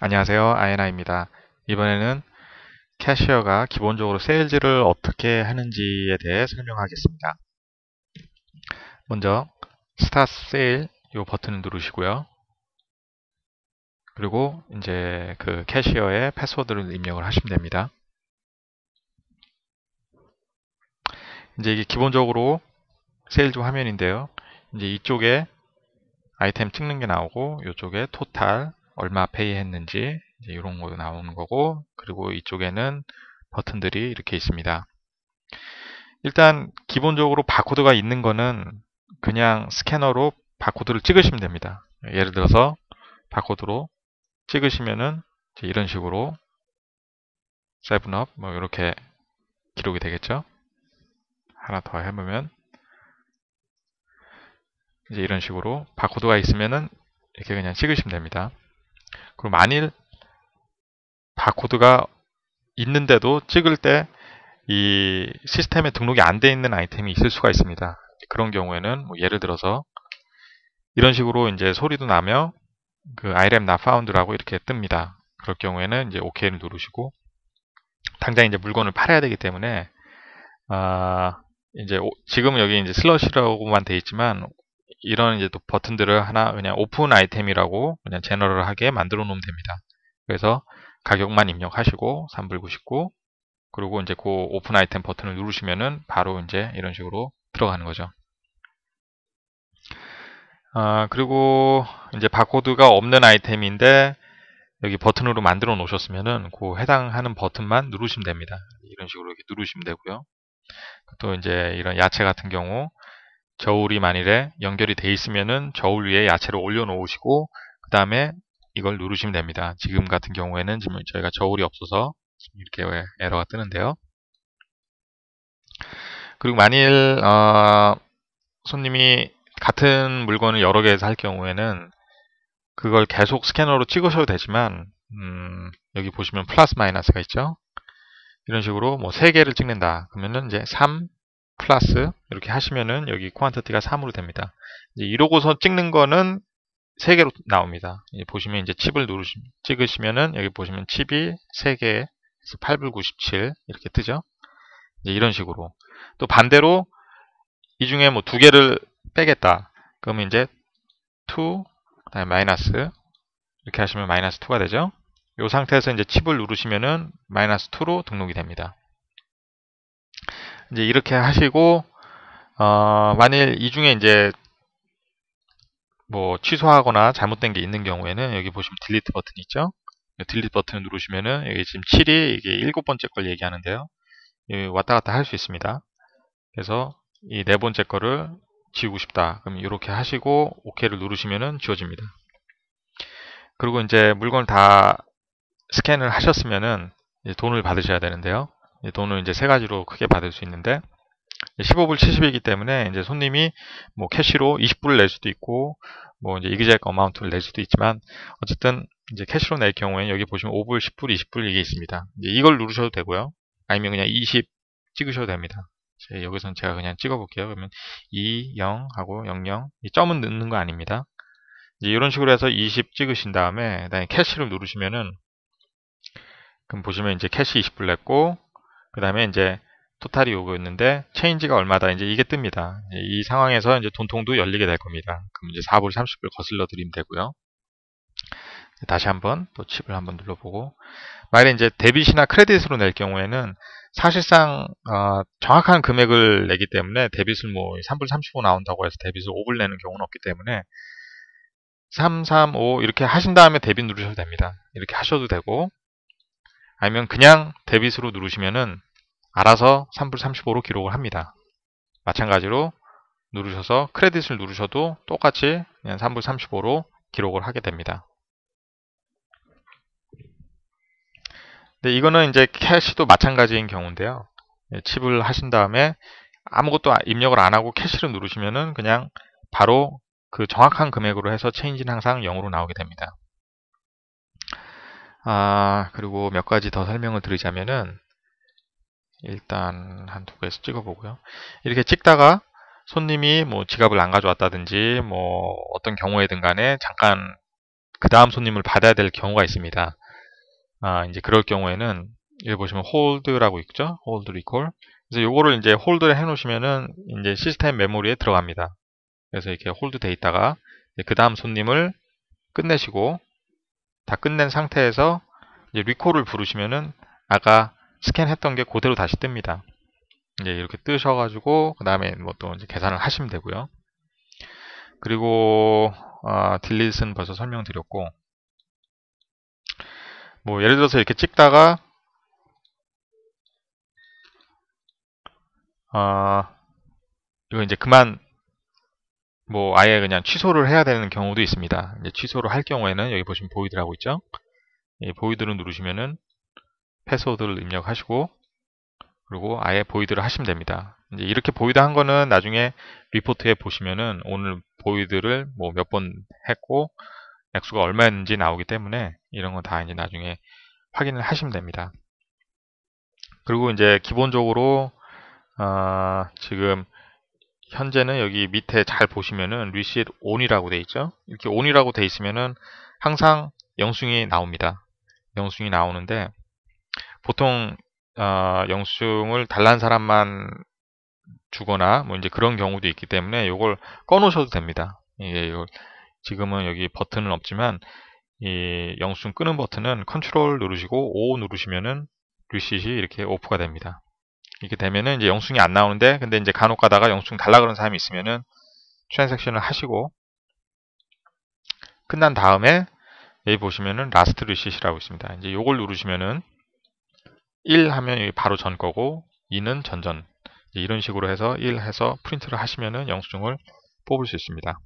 안녕하세요 아이나입니다 이번에는 캐시어가 기본적으로 세일즈를 어떻게 하는지에 대해 설명하겠습니다 먼저 스타트 세일 이 버튼을 누르시고요 그리고 이제 그 캐시어의 패스워드를 입력을 하시면 됩니다 이제 이게 기본적으로 세일즈 화면인데요 이제 이쪽에 아이템 찍는 게 나오고 이쪽에 토탈 얼마 페이했는지 이런 거 나오는 거고 그리고 이쪽에는 버튼들이 이렇게 있습니다. 일단 기본적으로 바코드가 있는 거는 그냥 스캐너로 바코드를 찍으시면 됩니다. 예를 들어서 바코드로 찍으시면은 이런 식으로 세븐업 뭐 이렇게 기록이 되겠죠. 하나 더 해보면 이제 이런 식으로 바코드가 있으면은 이렇게 그냥 찍으시면 됩니다. 그리고 만일 바코드가 있는데도 찍을 때 이 시스템에 등록이 안 돼 있는 아이템이 있을 수가 있습니다. 그런 경우에는 뭐 예를 들어서 이런 식으로 이제 소리도 나며 그 IRAM not found라고 이렇게 뜹니다. 그럴 경우에는 이제 OK를 누르시고 당장 이제 물건을 팔아야 되기 때문에 아 이제 지금 여기 이제 슬러시라고만 돼 있지만 이런 이제 또 버튼들을 하나 그냥 오픈 아이템이라고 그냥 제너럴하게 만들어 놓으면 됩니다. 그래서 가격만 입력하시고 3불 99 그리고 이제 그 오픈 아이템 버튼을 누르시면은 바로 이제 이런 식으로 들어가는 거죠. 아, 그리고 이제 바코드가 없는 아이템인데 여기 버튼으로 만들어 놓으셨으면은 그 해당하는 버튼만 누르시면 됩니다. 이런 식으로 이렇게 누르시면 되고요. 또 이제 이런 야채 같은 경우 저울이 만일에 연결이 돼 있으면은 저울 위에 야채를 올려놓으시고 그 다음에 이걸 누르시면 됩니다. 지금 같은 경우에는 지금 저희가 저울이 없어서 이렇게 에러가 뜨는데요. 그리고 만일 어, 손님이 같은 물건을 여러 개에서 할 경우에는 그걸 계속 스캐너로 찍으셔도 되지만 음, 여기 보시면 플러스 마이너스가 있죠. 이런 식으로 뭐 3개를 찍는다. 그러면은 이제 3, 플러스 이렇게 하시면은 여기 퀀티티가 3으로 됩니다. 이러고서 찍는 거는 3개로 나옵니다. 보시면 이제 칩을 누르시, 찍으시면은 여기 보시면 칩이 3개에서 8불 97 이렇게 뜨죠. 이런 식으로. 또 반대로 이 중에 뭐 두 개를 빼겠다. 그러면 이제 2, 그다음에 마이너스 이렇게 하시면 마이너스 2가 되죠. 이 상태에서 이제 칩을 누르시면은 마이너스 2로 등록이 됩니다. 이제 이렇게 하시고 어, 만일 이 중에 이제 뭐 취소하거나 잘못된 게 있는 경우에는 여기 보시면 딜리트 버튼 있죠? 딜리트 버튼을 누르시면은 여기 지금 7이 이게 일곱 번째 걸 얘기하는데요. 왔다 갔다 할 수 있습니다. 그래서 이 네 번째 거를 지우고 싶다. 그럼 이렇게 하시고 OK를 누르시면은 지워집니다. 그리고 이제 물건을 다 스캔을 하셨으면은 돈을 받으셔야 되는데요. 이 돈을 이제 세 가지로 크게 받을 수 있는데 15불 70이기 때문에 이제 손님이 뭐 캐시로 20불을 낼 수도 있고 뭐 이제 이그젝 어마운트를 낼 수도 있지만 어쨌든 이제 캐시로 낼 경우에는 여기 보시면 5불, 10불, 20불 이게 있습니다. 이걸 누르셔도 되고요. 아니면 그냥 20 찍으셔도 됩니다. 여기선 제가 그냥 찍어볼게요. 그러면 2, 0 하고 0, 0이 점은 넣는 거 아닙니다. 이런 식으로 해서 20 찍으신 다음에 그다음에 캐시를 누르시면은 그럼 보시면 이제 캐시 20불 냈고 그 다음에 이제 토탈이 오고 있는데 체인지가 얼마다 이제 이게 뜹니다. 이제 이 상황에서 이제 돈통도 열리게 될 겁니다. 그럼 이제 4불 30불 거슬러 드리면 되고요. 다시 한번 또 칩을 한번 눌러보고 만약에 이제 데빗이나 크레딧으로 낼 경우에는 사실상 어, 정확한 금액을 내기 때문에 데빗을 뭐 3불 35 나온다고 해서 데빗을 5불 내는 경우는 없기 때문에 3, 3, 5 이렇게 하신 다음에 데빗 누르셔도 됩니다. 이렇게 하셔도 되고 아니면 그냥 데빗으로 누르시면은 알아서 3불 35로 기록을 합니다. 마찬가지로 누르셔서 크레딧을 누르셔도 똑같이 그냥 3불 35로 기록을 하게 됩니다. 근 이거는 이제 캐시도 마찬가지인 경우인데요. 예, 칩을 하신 다음에 아무것도 입력을 안 하고 캐시를 누르시면은 그냥 바로 그 정확한 금액으로 해서 체인지는 항상 0으로 나오게 됩니다. 아, 그리고 몇 가지 더 설명을 드리자면은 일단 한 두 개에서 찍어보고요. 이렇게 찍다가 손님이 뭐 지갑을 안 가져왔다든지 뭐 어떤 경우에든 간에 잠깐 그 다음 손님을 받아야 될 경우가 있습니다. 아, 이제 그럴 경우에는 여기 보시면 홀드라고 있죠? 홀드 리콜. 그래서 요거를 이제 홀드를 해 놓으시면은 이제 시스템 메모리에 들어갑니다. 그래서 이렇게 홀드 돼 있다가 그 다음 손님을 끝내시고 다 끝낸 상태에서 이제 리콜을 부르시면은 아까 스캔했던 게 그대로 다시 뜹니다. 이제 예, 이렇게 뜨셔가지고 그 다음에 뭐또 계산을 하시면 되고요. 그리고 아, 딜릿은 벌써 설명드렸고 뭐 예를 들어서 이렇게 찍다가 아 이거 이제 그만 뭐 아예 그냥 취소를 해야 되는 경우도 있습니다. 이제 취소를 할 경우에는 여기 보시면 보이드라고 있죠. 이 예, 보이드를 누르시면은 패스워드를 입력하시고 그리고 아예 보이드를 하시면 됩니다. 이제 이렇게 보이드 한 거는 나중에 리포트에 보시면은 오늘 보이드를 뭐몇 번 했고 액수가 얼마였는지 나오기 때문에 이런 건다 이제 나중에 확인을 하시면 됩니다. 그리고 이제 기본적으로 어 지금 현재는 여기 밑에 잘 보시면은 리시트 온이라고 돼 있죠. 이렇게 온이라고 돼 있으면은 항상 영순이 나옵니다. 영순이 나오는데 보통 어, 영수증을 달란 사람만 주거나 뭐 이제 그런 경우도 있기 때문에 이걸 꺼놓으셔도 됩니다. 예, 지금은 여기 버튼은 없지만 이 영수증 끄는 버튼은 컨트롤 누르시고 O 누르시면은 리시시 이렇게 오프가 됩니다. 이렇게 되면은 이제 영수증이 안 나오는데 근데 이제 간혹 가다가 영수증 달라 그런 사람이 있으면은 트랜섹션을 하시고 끝난 다음에 여기 보시면은 라스트 리시시라고 있습니다. 이제 요걸 누르시면은 1 하면 바로 전 거고 2는 전전 이런 식으로 해서 1 해서 프린트를 하시면은 영수증을 뽑을 수 있습니다.